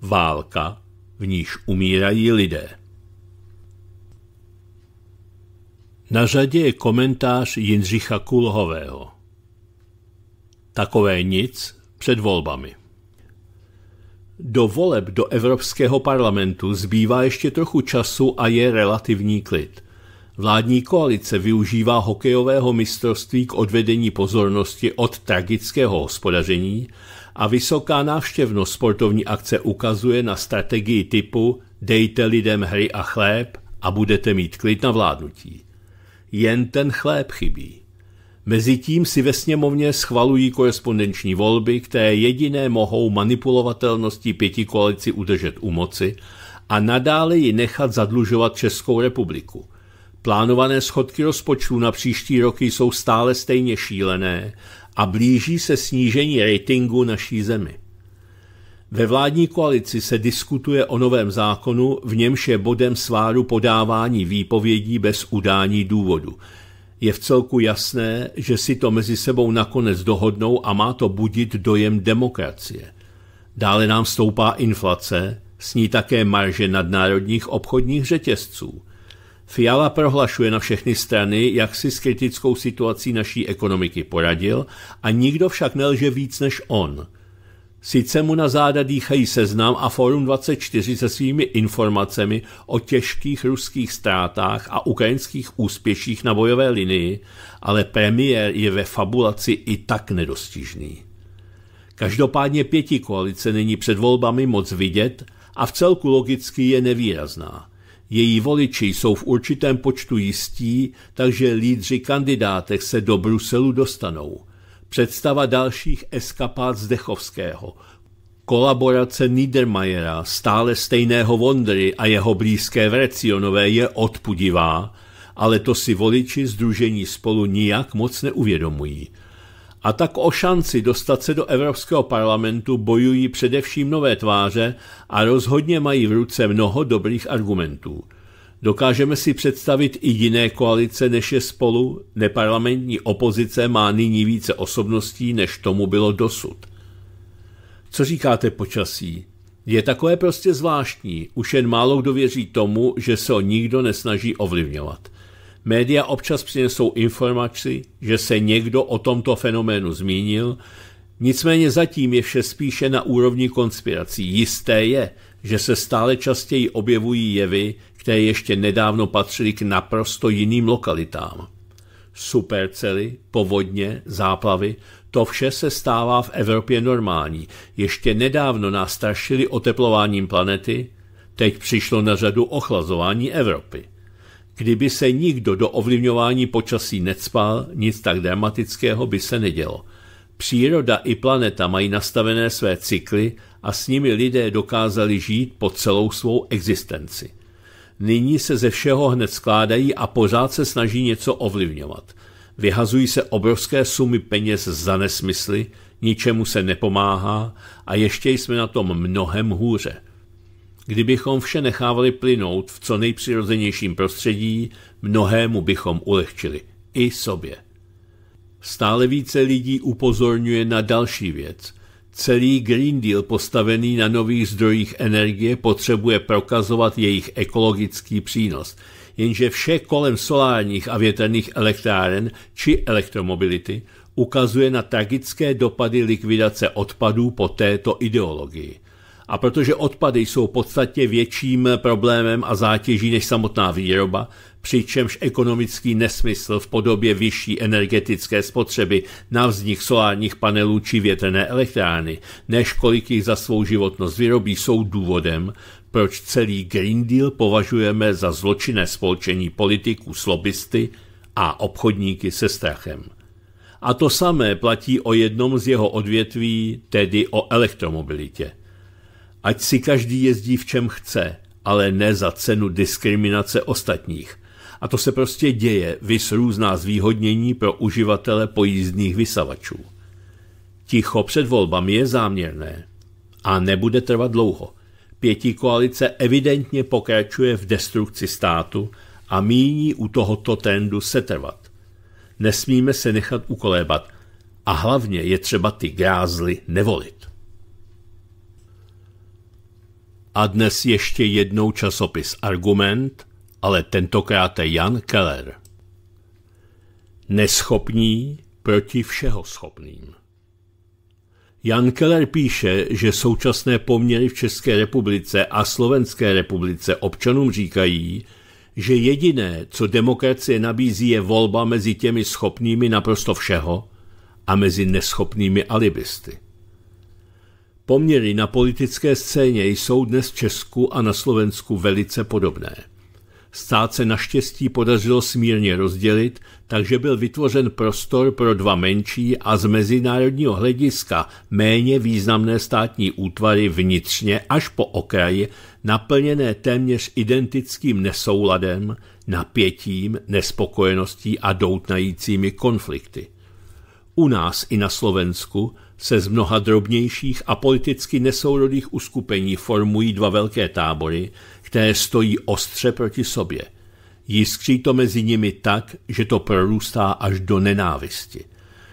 Válka, v níž umírají lidé. Na řadě je komentář Jindřicha Kulhového. Takové nic před volbami. Do voleb do Evropského parlamentu zbývá ještě trochu času a je relativní klid. Vládní koalice využívá hokejového mistrovství k odvedení pozornosti od tragického hospodaření a vysoká návštěvnost sportovní akce ukazuje na strategii typu dejte lidem hry a chléb a budete mít klid na vládnutí. Jen ten chléb chybí. Mezitím si ve sněmovně schvalují korespondenční volby, které jediné mohou manipulovatelností pěti koalici udržet u moci a nadále ji nechat zadlužovat Českou republiku. Plánované schodky rozpočtu na příští roky jsou stále stejně šílené a blíží se snížení ratingu naší zemi. Ve vládní koalici se diskutuje o novém zákonu, v němž je bodem sváru podávání výpovědí bez udání důvodu – je v celku jasné, že si to mezi sebou nakonec dohodnou a má to budit dojem demokracie. Dále nám stoupá inflace, s ní také marže nadnárodních obchodních řetězců. Fiala prohlašuje na všechny strany, jak si s kritickou situací naší ekonomiky poradil a nikdo však nelže víc než on. Sice mu na záda dýchají seznam a Forum 24 se svými informacemi o těžkých ruských ztrátách a ukrajinských úspěších na bojové linii, ale premiér je ve fabulaci i tak nedostižný. Každopádně pěti koalice není před volbami moc vidět a v celku logicky je nevýrazná. Její voliči jsou v určitém počtu jistí, takže lídři kandidátek se do Bruselu dostanou – představa dalších eskapád Zdechovského, kolaborace Niedermayera, stále stejného Vondry a jeho blízké Vrecionové je odpudivá, ale to si voliči združení spolu nijak moc neuvědomují. A tak o šanci dostat se do Evropského parlamentu bojují především nové tváře a rozhodně mají v ruce mnoho dobrých argumentů – Dokážeme si představit i jiné koalice, než je spolu. Neparlamentní opozice má nyní více osobností, než tomu bylo dosud. Co říkáte počasí? Je takové prostě zvláštní, už jen málo kdo věří tomu, že se ho nikdo nesnaží ovlivňovat. Média občas přinesou informaci, že se někdo o tomto fenoménu zmínil, nicméně zatím je vše spíše na úrovni konspirací. Jisté je, že se stále častěji objevují jevy, které ještě nedávno patřily k naprosto jiným lokalitám. Supercely, povodně, záplavy, to vše se stává v Evropě normální. Ještě nedávno nás strašili oteplováním planety, teď přišlo na řadu ochlazování Evropy. Kdyby se nikdo do ovlivňování počasí necpal, nic tak dramatického by se nedělo. Příroda i planeta mají nastavené své cykly a s nimi lidé dokázali žít po celou svou existenci nyní se ze všeho hned skládají a pořád se snaží něco ovlivňovat. Vyhazují se obrovské sumy peněz za nesmysly, ničemu se nepomáhá a ještě jsme na tom mnohem hůře. Kdybychom vše nechávali plynout v co nejpřirozenějším prostředí, mnohému bychom ulehčili. I sobě. Stále více lidí upozorňuje na další věc – Celý Green Deal postavený na nových zdrojích energie potřebuje prokazovat jejich ekologický přínos. Jenže vše kolem solárních a větrných elektráren či elektromobility ukazuje na tragické dopady likvidace odpadů po této ideologii. A protože odpady jsou podstatně větším problémem a zátěží než samotná výroba, přičemž ekonomický nesmysl v podobě vyšší energetické spotřeby na vznik solárních panelů či větrné elektrárny, než kolik jich za svou životnost vyrobí, jsou důvodem, proč celý Green Deal považujeme za zločinné spolčení politiků s lobbysty a obchodníky se strachem. A to samé platí o jednom z jeho odvětví, tedy o elektromobilitě. Ať si každý jezdí v čem chce, ale ne za cenu diskriminace ostatních – a to se prostě děje, vys různá zvýhodnění pro uživatele pojízdných vysavačů. Ticho před volbami je záměrné a nebude trvat dlouho. Pětí koalice evidentně pokračuje v destrukci státu a míní u tohoto trendu setrvat. Nesmíme se nechat ukolébat a hlavně je třeba ty grázly nevolit. A dnes ještě jednou časopis Argument – ale je Jan Keller. Neschopní proti všeho schopným. Jan Keller píše, že současné poměry v České republice a Slovenské republice občanům říkají, že jediné, co demokracie nabízí, je volba mezi těmi schopnými naprosto všeho a mezi neschopnými alibisty. Poměry na politické scéně jsou dnes v Česku a na Slovensku velice podobné. Stát se naštěstí podařilo smírně rozdělit, takže byl vytvořen prostor pro dva menší a z mezinárodního hlediska méně významné státní útvary vnitřně až po okraji, naplněné téměř identickým nesouladem, napětím, nespokojeností a doutnajícími konflikty. U nás i na Slovensku se z mnoha drobnějších a politicky nesourodých uskupení formují dva velké tábory, které stojí ostře proti sobě. Jiskří to mezi nimi tak, že to prorůstá až do nenávisti.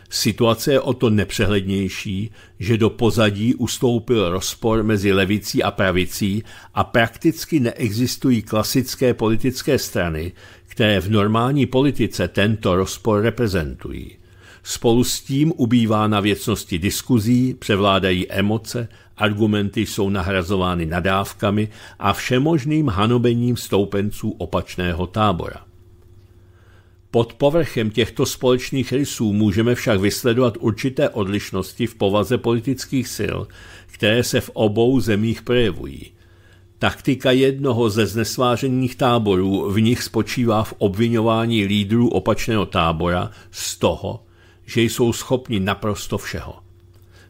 Situace je o to nepřehlednější, že do pozadí ustoupil rozpor mezi levicí a pravicí a prakticky neexistují klasické politické strany, které v normální politice tento rozpor reprezentují. Spolu s tím ubývá na věcnosti diskuzí, převládají emoce, argumenty jsou nahrazovány nadávkami a všemožným hanobením stoupenců opačného tábora. Pod povrchem těchto společných rysů můžeme však vysledovat určité odlišnosti v povaze politických sil, které se v obou zemích projevují. Taktika jednoho ze znesvážených táborů v nich spočívá v obvinování lídrů opačného tábora z toho, že jsou schopni naprosto všeho.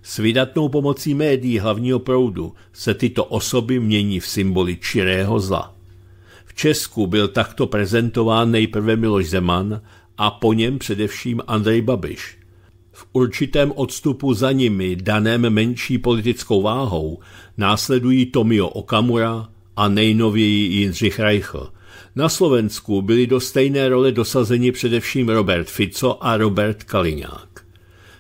S vydatnou pomocí médií hlavního proudu se tyto osoby mění v symboly čirého zla. V Česku byl takto prezentován nejprve Miloš Zeman a po něm především Andrej Babiš. V určitém odstupu za nimi, daném menší politickou váhou, následují Tomio Okamura a nejnověji Jindřich Reichl – na Slovensku byli do stejné role dosazeni především Robert Fico a Robert Kaliňák.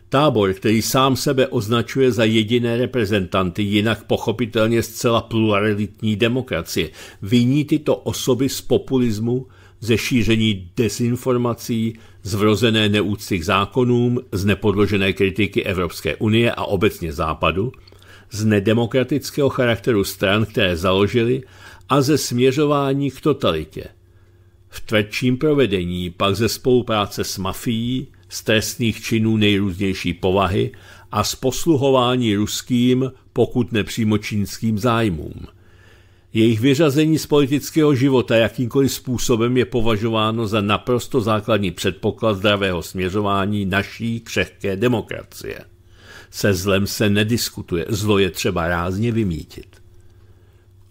Tábor, který sám sebe označuje za jediné reprezentanty, jinak pochopitelně zcela pluralitní demokracie, viní tyto osoby z populismu, ze šíření dezinformací, z vrozené neúcty k zákonům, z nepodložené kritiky Evropské unie a obecně Západu, z nedemokratického charakteru stran, které založili a ze směřování k totalitě. V tvrdším provedení pak ze spolupráce s mafií, z trestných činů nejrůznější povahy a z posluhování ruským, pokud nepřímo čínským zájmům. Jejich vyřazení z politického života jakýmkoliv způsobem je považováno za naprosto základní předpoklad zdravého směřování naší křehké demokracie. Se zlem se nediskutuje, zlo je třeba rázně vymítit.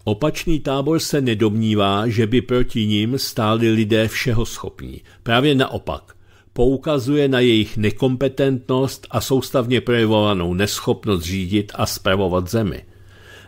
Opačný tábor se nedomnívá, že by proti ním stáli lidé všeho schopní. Právě naopak, poukazuje na jejich nekompetentnost a soustavně projevovanou neschopnost řídit a spravovat zemi.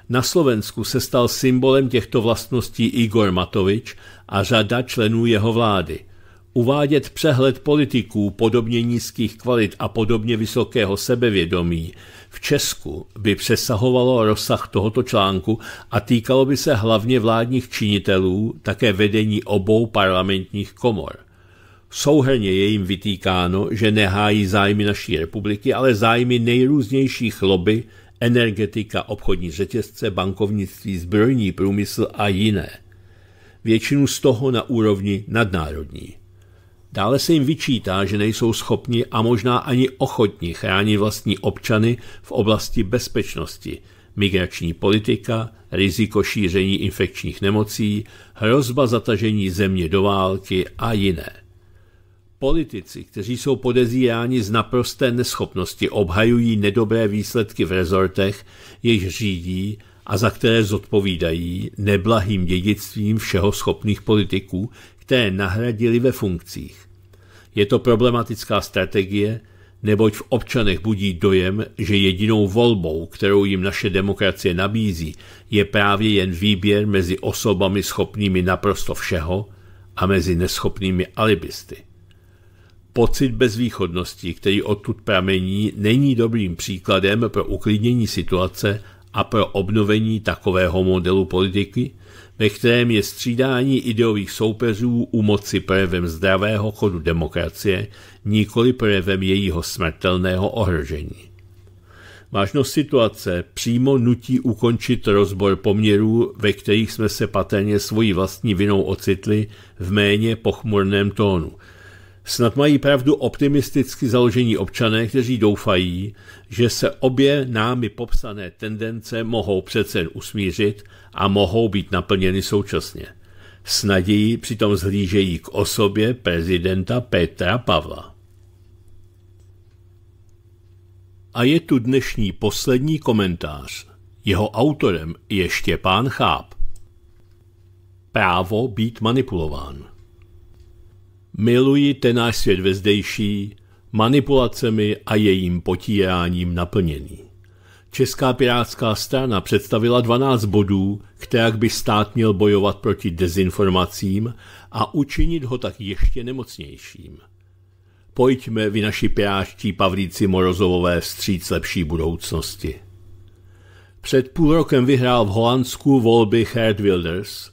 Na Slovensku se stal symbolem těchto vlastností Igor Matovič a řada členů jeho vlády – Uvádět přehled politiků podobně nízkých kvalit a podobně vysokého sebevědomí v Česku by přesahovalo rozsah tohoto článku a týkalo by se hlavně vládních činitelů, také vedení obou parlamentních komor. Souhrně je jim vytýkáno, že nehájí zájmy naší republiky, ale zájmy nejrůznějších lobby, energetika, obchodní řetězce, bankovnictví, zbrojní průmysl a jiné. Většinu z toho na úrovni nadnárodní. Dále se jim vyčítá, že nejsou schopni a možná ani ochotni chránit vlastní občany v oblasti bezpečnosti, migrační politika, riziko šíření infekčních nemocí, hrozba zatažení země do války a jiné. Politici, kteří jsou podezíráni z naprosté neschopnosti, obhajují nedobré výsledky v rezortech, jejich řídí a za které zodpovídají neblahým dědictvím všeho schopných politiků, které nahradili ve funkcích. Je to problematická strategie, neboť v občanech budí dojem, že jedinou volbou, kterou jim naše demokracie nabízí, je právě jen výběr mezi osobami schopnými naprosto všeho a mezi neschopnými alibisty. Pocit bezvýchodnosti, který odtud pramení, není dobrým příkladem pro uklidnění situace a pro obnovení takového modelu politiky, ve kterém je střídání ideových soupeřů u moci projevem zdravého chodu demokracie, nikoli projevem jejího smrtelného ohrožení. Vážnost situace přímo nutí ukončit rozbor poměrů, ve kterých jsme se patrně svojí vlastní vinou ocitli v méně pochmurném tónu – Snad mají pravdu optimisticky založení občané, kteří doufají, že se obě námi popsané tendence mohou přece jen usmířit a mohou být naplněny současně. S nadějí přitom zhlížejí k osobě prezidenta Petra Pavla. A je tu dnešní poslední komentář. Jeho autorem je Štěpán Cháp. Právo být manipulován. Miluji ten náš svět vezdejší, manipulacemi a jejím potíráním naplněný. Česká pirátská strana představila 12 bodů, které by stát měl bojovat proti dezinformacím a učinit ho tak ještě nemocnějším. Pojďme vy naši piráští pavlíci Morozovové vstříc lepší budoucnosti. Před půl rokem vyhrál v Holandsku volby Herd Wilders –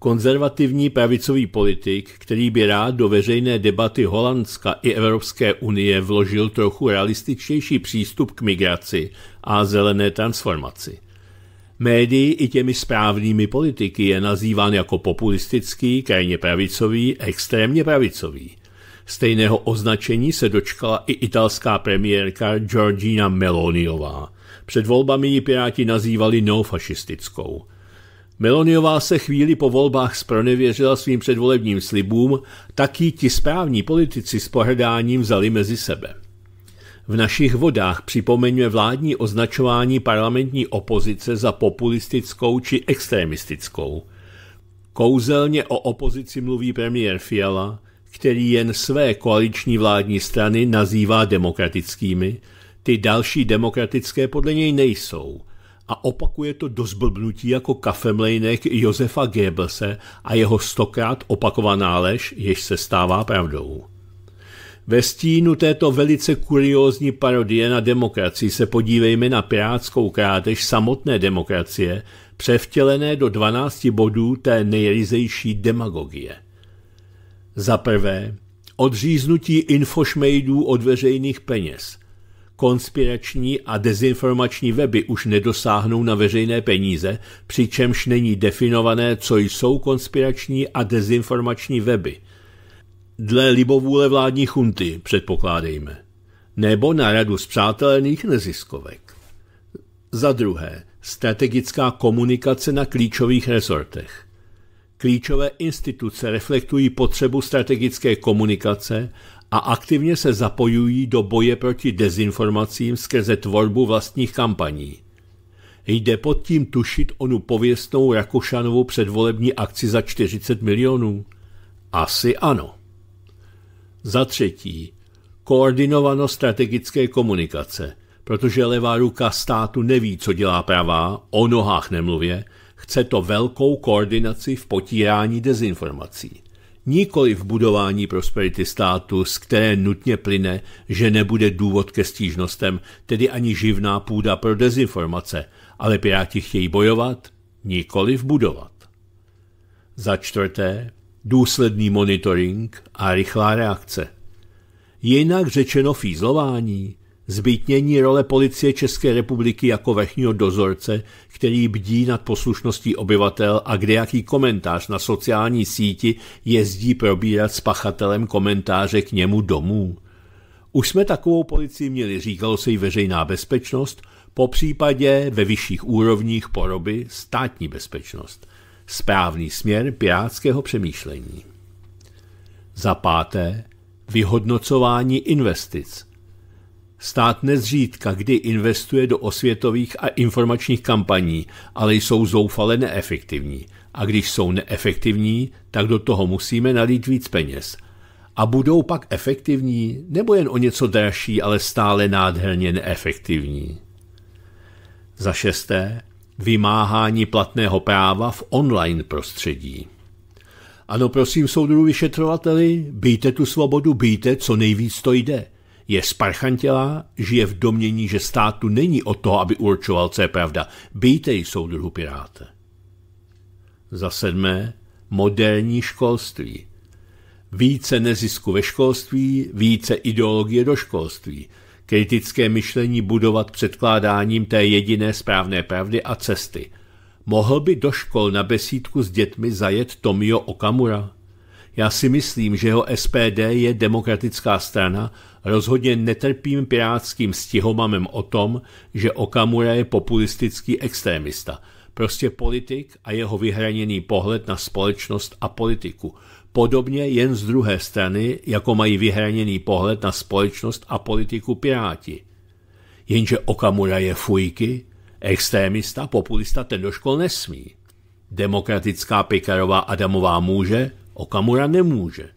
konzervativní pravicový politik, který by rád do veřejné debaty Holandska i Evropské unie vložil trochu realističtější přístup k migraci a zelené transformaci. Médii i těmi správnými politiky je nazýván jako populistický, krajně pravicový, extrémně pravicový. Stejného označení se dočkala i italská premiérka Georgina Meloniová. Před volbami ji piráti nazývali neofašistickou – Meloniová se chvíli po volbách spronevěřila svým předvolebním slibům, taky ti správní politici s pohrdáním vzali mezi sebe. V našich vodách připomenuje vládní označování parlamentní opozice za populistickou či extremistickou. Kouzelně o opozici mluví premiér Fiala, který jen své koaliční vládní strany nazývá demokratickými, ty další demokratické podle něj nejsou – a opakuje to do zblbnutí jako kafemlejnek Josefa Goebbelse a jeho stokrát opakovaná lež, jež se stává pravdou. Ve stínu této velice kuriózní parodie na demokracii se podívejme na pirátskou krádež samotné demokracie, převtělené do 12 bodů té nejryzejší demagogie. Za prvé, odříznutí infošmejdů od veřejných peněz – konspirační a dezinformační weby už nedosáhnou na veřejné peníze, přičemž není definované, co jsou konspirační a dezinformační weby. Dle libovůle vládní chunty, předpokládejme. Nebo na radu zpřátelených neziskovek. Za druhé, strategická komunikace na klíčových resortech. Klíčové instituce reflektují potřebu strategické komunikace a aktivně se zapojují do boje proti dezinformacím skrze tvorbu vlastních kampaní. Jde pod tím tušit onu pověstnou Rakušanovu předvolební akci za 40 milionů? Asi ano. Za třetí, koordinovano strategické komunikace, protože levá ruka státu neví, co dělá pravá, o nohách nemluvě, chce to velkou koordinaci v potírání dezinformací nikoli v budování prosperity státu, z které nutně plyne, že nebude důvod ke stížnostem, tedy ani živná půda pro dezinformace, ale Piráti chtějí bojovat, nikoli v budovat. Za čtvrté, důsledný monitoring a rychlá reakce. Jinak řečeno fízlování. Zbytnění role policie České republiky jako vrchního dozorce, který bdí nad poslušností obyvatel a kde jaký komentář na sociální síti jezdí probírat s pachatelem komentáře k němu domů. Už jsme takovou policii měli, říkalo se i veřejná bezpečnost, po případě ve vyšších úrovních poroby státní bezpečnost. Správný směr pirátského přemýšlení. Za páté, vyhodnocování investic – Stát nezřídka kdy investuje do osvětových a informačních kampaní, ale jsou zoufale neefektivní. A když jsou neefektivní, tak do toho musíme nalít víc peněz. A budou pak efektivní, nebo jen o něco dražší, ale stále nádherně neefektivní? Za šesté, vymáhání platného práva v online prostředí. Ano, prosím, soudru vyšetřovateli, bíjte tu svobodu, bíjte, co nejvíc to jde – je sparchantělá, žije v domění, že státu není o to, aby určoval, co je pravda. jí, soudruhu piráte. Za sedmé, moderní školství. Více nezisku ve školství, více ideologie do školství. Kritické myšlení budovat předkládáním té jediné správné pravdy a cesty. Mohl by do škol na besídku s dětmi zajet Tomio Okamura? Já si myslím, že jeho SPD je demokratická strana Rozhodně netrpím pirátským stihomamem o tom, že Okamura je populistický extremista. Prostě politik a jeho vyhraněný pohled na společnost a politiku. Podobně jen z druhé strany, jako mají vyhraněný pohled na společnost a politiku piráti. Jenže Okamura je fujky, extrémista, populista ten do škol nesmí. Demokratická Pekarová Adamová může, Okamura nemůže.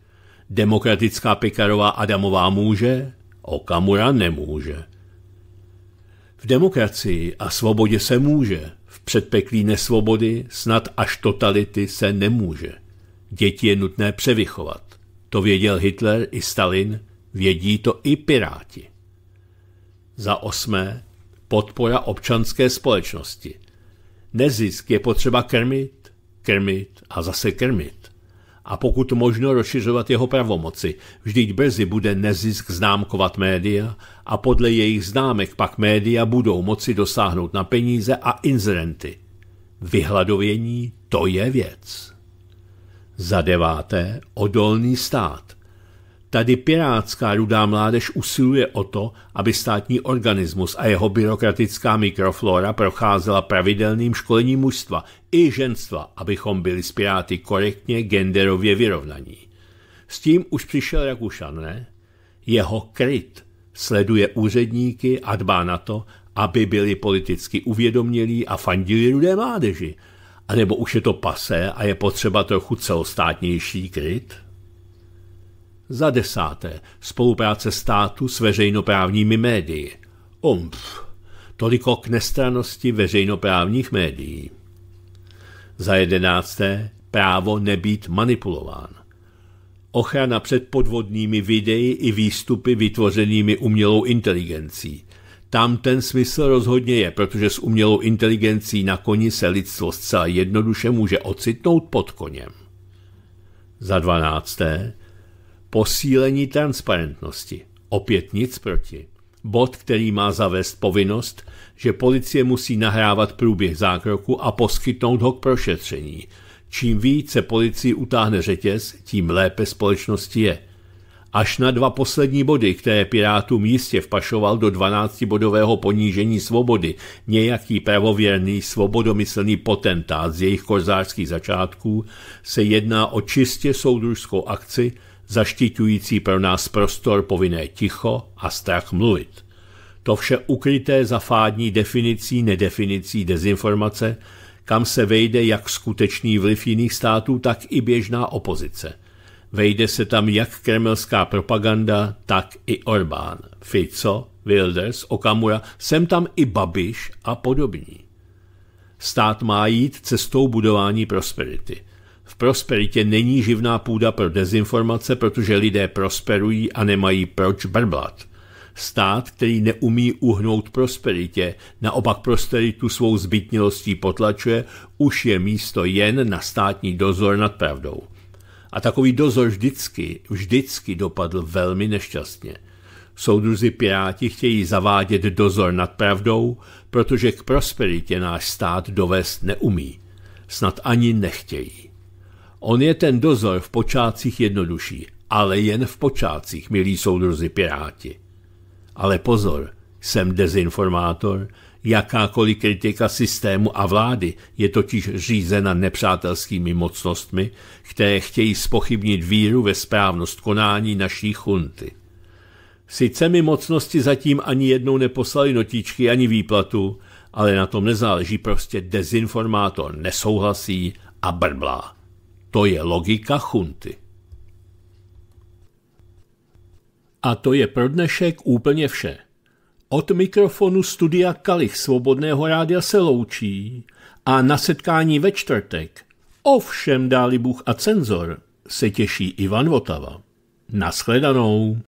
Demokratická Pekarová Adamová může, Okamura nemůže. V demokracii a svobodě se může, v předpeklí nesvobody, snad až totality se nemůže. Děti je nutné převychovat. To věděl Hitler i Stalin, vědí to i piráti. Za osmé, podpora občanské společnosti. Nezisk je potřeba krmit, krmit a zase krmit a pokud možno rozšiřovat jeho pravomoci. Vždyť brzy bude nezisk známkovat média a podle jejich známek pak média budou moci dosáhnout na peníze a inzerenty. Vyhladovění to je věc. Za deváté, odolný stát – Tady pirátská rudá mládež usiluje o to, aby státní organismus a jeho byrokratická mikroflora procházela pravidelným školením mužstva i ženstva, abychom byli s piráty korektně genderově vyrovnaní. S tím už přišel Rakušan, ne? Jeho kryt sleduje úředníky a dbá na to, aby byli politicky uvědomělí a fandili rudé mládeži. A nebo už je to pasé a je potřeba trochu celostátnější kryt? Za desáté, spolupráce státu s veřejnoprávními médii. Omf, toliko k nestranosti veřejnoprávních médií. Za jedenácté, právo nebýt manipulován. Ochrana před podvodnými videi i výstupy vytvořenými umělou inteligencí. Tam ten smysl rozhodně je, protože s umělou inteligencí na koni se lidstvo zcela jednoduše může ocitnout pod koněm. Za dvanácté, posílení transparentnosti. Opět nic proti. Bod, který má zavést povinnost, že policie musí nahrávat průběh zákroku a poskytnout ho k prošetření. Čím více policii utáhne řetěz, tím lépe společnosti je. Až na dva poslední body, které Pirátům jistě vpašoval do 12-bodového ponížení svobody, nějaký pravověrný, svobodomyslný potentát z jejich korzářských začátků, se jedná o čistě soudružskou akci, zaštiťující pro nás prostor povinné ticho a strach mluvit. To vše ukryté za fádní definicí nedefinicí dezinformace, kam se vejde jak skutečný vliv jiných států, tak i běžná opozice. Vejde se tam jak kremelská propaganda, tak i Orbán, Fico, Wilders, Okamura, sem tam i Babiš a podobní. Stát má jít cestou budování prosperity – v prosperitě není živná půda pro dezinformace, protože lidé prosperují a nemají proč brblat. Stát, který neumí uhnout prosperitě, naopak prosperitu svou zbytnilostí potlačuje, už je místo jen na státní dozor nad pravdou. A takový dozor vždycky, vždycky dopadl velmi nešťastně. Soudruzi Piráti chtějí zavádět dozor nad pravdou, protože k prosperitě náš stát dovést neumí. Snad ani nechtějí. On je ten dozor v počátcích jednodušší, ale jen v počátcích, milí soudruzi piráti. Ale pozor, jsem dezinformátor, jakákoliv kritika systému a vlády je totiž řízena nepřátelskými mocnostmi, které chtějí spochybnit víru ve správnost konání naší chunty. Sice mi mocnosti zatím ani jednou neposlali notičky ani výplatu, ale na tom nezáleží, prostě dezinformátor nesouhlasí a brblá. To je logika chunty. A to je pro dnešek úplně vše. Od mikrofonu studia Kalich Svobodného rádia se loučí a na setkání ve čtvrtek, ovšem dáli Bůh a cenzor, se těší Ivan Votava. Naschledanou.